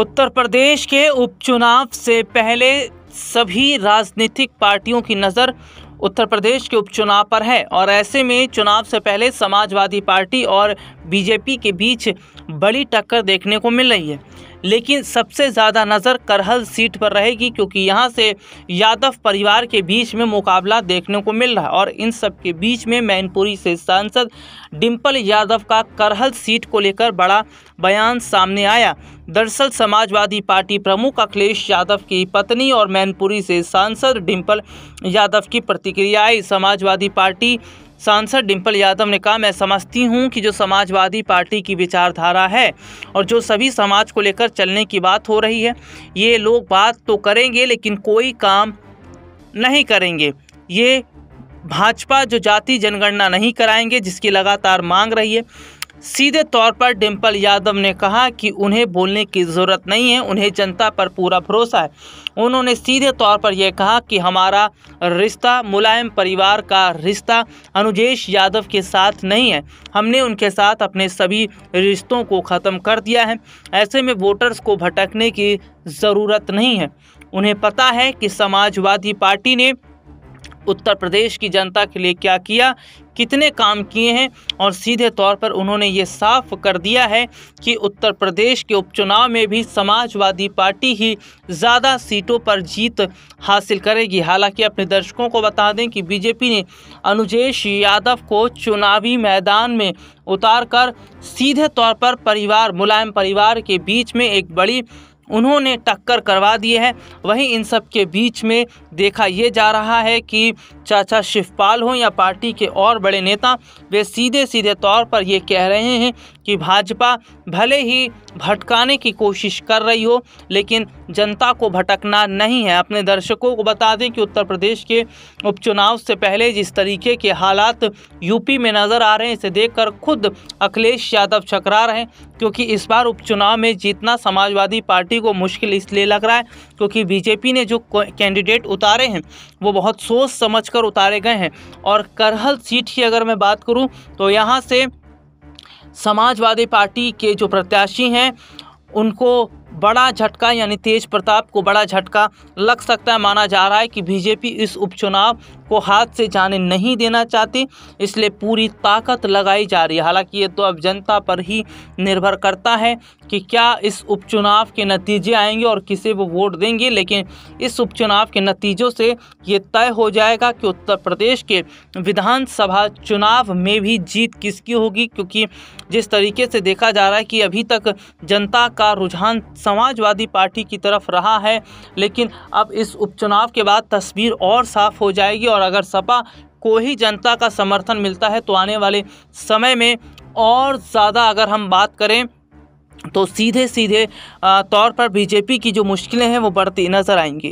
उत्तर प्रदेश के उपचुनाव से पहले सभी राजनीतिक पार्टियों की नज़र उत्तर प्रदेश के उपचुनाव पर है और ऐसे में चुनाव से पहले समाजवादी पार्टी और बीजेपी के बीच बड़ी टक्कर देखने को मिल रही है लेकिन सबसे ज़्यादा नज़र करहल सीट पर रहेगी क्योंकि यहाँ से यादव परिवार के बीच में मुकाबला देखने को मिल रहा है और इन सब के बीच में मैनपुरी से सांसद डिम्पल यादव का करहल सीट को लेकर बड़ा बयान सामने आया दरअसल समाजवादी पार्टी प्रमुख अखिलेश यादव की पत्नी और मैनपुरी से सांसद डिम्पल यादव की प्रतिक्रिया आई समाजवादी पार्टी सांसद डिम्पल यादव ने कहा मैं समझती हूं कि जो समाजवादी पार्टी की विचारधारा है और जो सभी समाज को लेकर चलने की बात हो रही है ये लोग बात तो करेंगे लेकिन कोई काम नहीं करेंगे ये भाजपा जो जाति जनगणना नहीं कराएंगे जिसकी लगातार मांग रही है सीधे तौर पर डिम्पल यादव ने कहा कि उन्हें बोलने की ज़रूरत नहीं है उन्हें जनता पर पूरा भरोसा है उन्होंने सीधे तौर पर यह कहा कि हमारा रिश्ता मुलायम परिवार का रिश्ता अनुजेश यादव के साथ नहीं है हमने उनके साथ अपने सभी रिश्तों को ख़त्म कर दिया है ऐसे में वोटर्स को भटकने की ज़रूरत नहीं है उन्हें पता है कि समाजवादी पार्टी ने उत्तर प्रदेश की जनता के लिए क्या किया कितने काम किए हैं और सीधे तौर पर उन्होंने ये साफ कर दिया है कि उत्तर प्रदेश के उपचुनाव में भी समाजवादी पार्टी ही ज़्यादा सीटों पर जीत हासिल करेगी हालांकि अपने दर्शकों को बता दें कि बीजेपी ने अनुजेश यादव को चुनावी मैदान में उतारकर सीधे तौर पर परिवार मुलायम परिवार के बीच में एक बड़ी उन्होंने टक्कर करवा दिए हैं वहीं इन सब के बीच में देखा ये जा रहा है कि चाचा शिवपाल हों या पार्टी के और बड़े नेता वे सीधे सीधे तौर पर ये कह रहे हैं कि भाजपा भले ही भटकाने की कोशिश कर रही हो लेकिन जनता को भटकना नहीं है अपने दर्शकों को बता दें कि उत्तर प्रदेश के उपचुनाव से पहले जिस तरीके के हालात यूपी में नज़र आ रहे हैं इसे देखकर खुद अखिलेश यादव चकरा रहे हैं क्योंकि इस बार उपचुनाव में जीतना समाजवादी पार्टी को मुश्किल इसलिए लग रहा है क्योंकि बीजेपी ने जो कैंडिडेट उतारे हैं वो बहुत सोच समझ कर उतारे गए हैं और करहल सीट की अगर मैं बात करूँ तो यहाँ से समाजवादी पार्टी के जो प्रत्याशी हैं उनको बड़ा झटका यानी तेज प्रताप को बड़ा झटका लग सकता है माना जा रहा है कि बीजेपी इस उपचुनाव को हाथ से जाने नहीं देना चाहती इसलिए पूरी ताकत लगाई जा रही है हालांकि ये तो अब जनता पर ही निर्भर करता है कि क्या इस उपचुनाव के नतीजे आएंगे और किसे वो वोट देंगे लेकिन इस उपचुनाव के नतीजों से ये तय हो जाएगा कि उत्तर प्रदेश के विधानसभा चुनाव में भी जीत किसकी होगी क्योंकि जिस तरीके से देखा जा रहा है कि अभी तक जनता का रुझान सम समाजवादी पार्टी की तरफ रहा है लेकिन अब इस उपचुनाव के बाद तस्वीर और साफ हो जाएगी और अगर सपा को ही जनता का समर्थन मिलता है तो आने वाले समय में और ज़्यादा अगर हम बात करें तो सीधे सीधे तौर पर बीजेपी की जो मुश्किलें हैं वो बढ़ती नज़र आएंगी